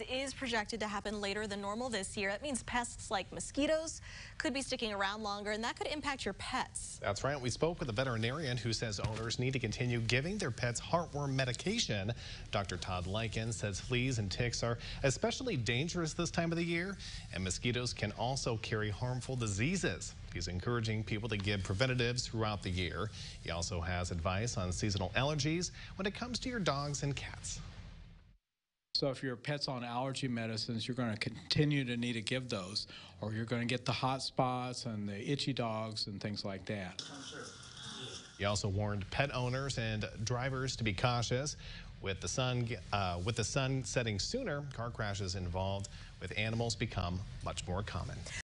is projected to happen later than normal this year. That means pests like mosquitoes could be sticking around longer, and that could impact your pets. That's right. We spoke with a veterinarian who says owners need to continue giving their pets heartworm medication. Dr. Todd Lykin says fleas and ticks are especially dangerous this time of the year, and mosquitoes can also carry harmful diseases. He's encouraging people to give preventatives throughout the year. He also has advice on seasonal allergies when it comes to your dogs and cats. So if your pet's on allergy medicines, you're going to continue to need to give those, or you're going to get the hot spots and the itchy dogs and things like that. He also warned pet owners and drivers to be cautious. With the sun, uh, with the sun setting sooner, car crashes involved with animals become much more common.